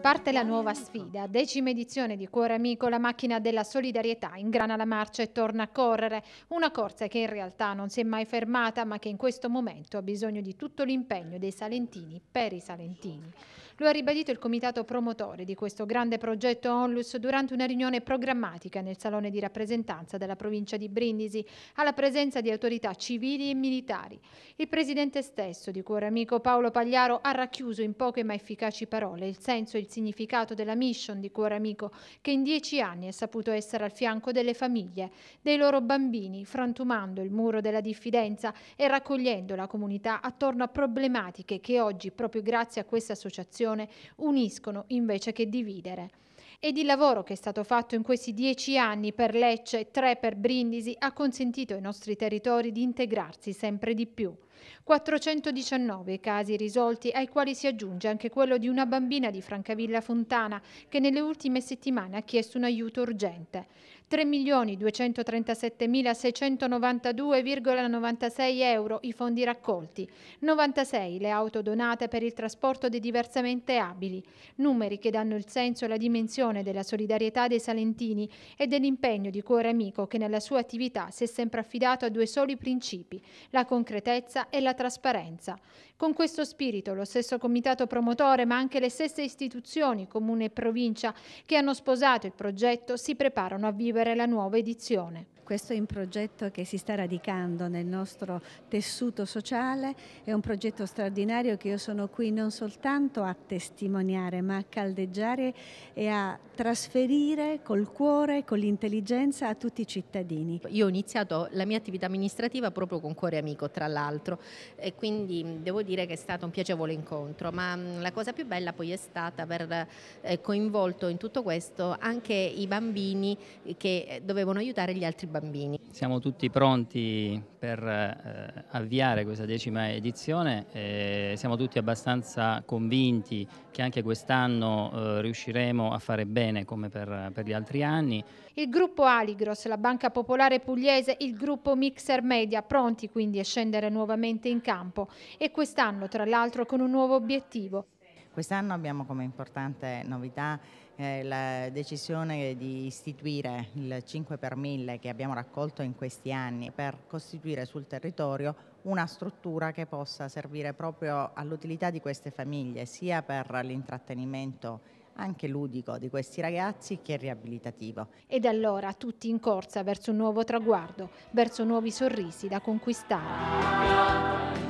Parte la nuova sfida, decima edizione di Cuore Amico, la macchina della solidarietà ingrana la marcia e torna a correre, una corsa che in realtà non si è mai fermata ma che in questo momento ha bisogno di tutto l'impegno dei salentini per i salentini. Lo ha ribadito il comitato promotore di questo grande progetto Onlus durante una riunione programmatica nel Salone di rappresentanza della provincia di Brindisi, alla presenza di autorità civili e militari. Il presidente stesso, di cuore amico Paolo Pagliaro, ha racchiuso in poche ma efficaci parole il senso e il significato della mission di cuore amico che in dieci anni è saputo essere al fianco delle famiglie, dei loro bambini, frantumando il muro della diffidenza e raccogliendo la comunità attorno a problematiche che oggi, proprio grazie a questa associazione, costruzione uniscono invece che dividere. Ed il lavoro che è stato fatto in questi dieci anni per Lecce e tre per Brindisi ha consentito ai nostri territori di integrarsi sempre di più. 419 i casi risolti ai quali si aggiunge anche quello di una bambina di Francavilla Fontana che nelle ultime settimane ha chiesto un aiuto urgente. 3.237.692,96 euro i fondi raccolti, 96 le auto donate per il trasporto dei diversamente abili, numeri che danno il senso e la dimensione della solidarietà dei salentini e dell'impegno di cuore amico che nella sua attività si è sempre affidato a due soli principi, la concretezza e la trasparenza. Con questo spirito lo stesso comitato promotore, ma anche le stesse istituzioni, comune e provincia, che hanno sposato il progetto, si preparano a vivere scrivere la nuova edizione. Questo è un progetto che si sta radicando nel nostro tessuto sociale, è un progetto straordinario che io sono qui non soltanto a testimoniare ma a caldeggiare e a trasferire col cuore, con l'intelligenza a tutti i cittadini. Io ho iniziato la mia attività amministrativa proprio con Cuore Amico tra l'altro e quindi devo dire che è stato un piacevole incontro ma la cosa più bella poi è stata aver eh, coinvolto in tutto questo anche i bambini che eh, dovevano aiutare gli altri bambini bambini. Siamo tutti pronti per eh, avviare questa decima edizione, eh, siamo tutti abbastanza convinti che anche quest'anno eh, riusciremo a fare bene come per, per, gli altri anni. Il gruppo Aligros, la Banca Popolare Pugliese, il gruppo Mixer Media, pronti quindi a scendere nuovamente in campo e quest'anno tra l'altro con un nuovo obiettivo, Quest'anno abbiamo come importante novità eh, la decisione di istituire il 5 per 1000 che abbiamo raccolto in questi anni per costituire sul territorio una struttura che possa servire proprio all'utilità di queste famiglie, sia per l'intrattenimento anche ludico di questi ragazzi che riabilitativo. Ed allora tutti in corsa verso un nuovo traguardo, verso nuovi sorrisi da conquistare.